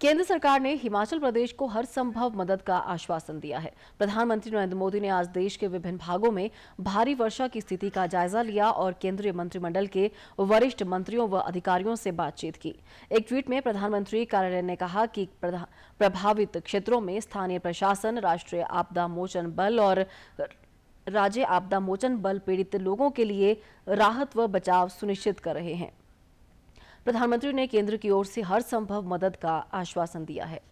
केंद्र सरकार ने हिमाचल प्रदेश को हर संभव मदद का आश्वासन दिया है प्रधानमंत्री नरेंद्र मोदी ने आज देश के विभिन्न भागों में भारी वर्षा की स्थिति का जायजा लिया और केंद्रीय मंत्रिमंडल के वरिष्ठ मंत्रियों व अधिकारियों से बातचीत की एक ट्वीट में प्रधानमंत्री कार्यालय ने कहा कि प्रभावित क्षेत्रों में स्थानीय प्रशासन राष्ट्रीय आपदा मोचन बल और राज्य आपदा मोचन बल पीड़ित लोगों के लिए राहत व बचाव सुनिश्चित कर रहे हैं प्रधानमंत्री ने केंद्र की ओर से हर संभव मदद का आश्वासन दिया है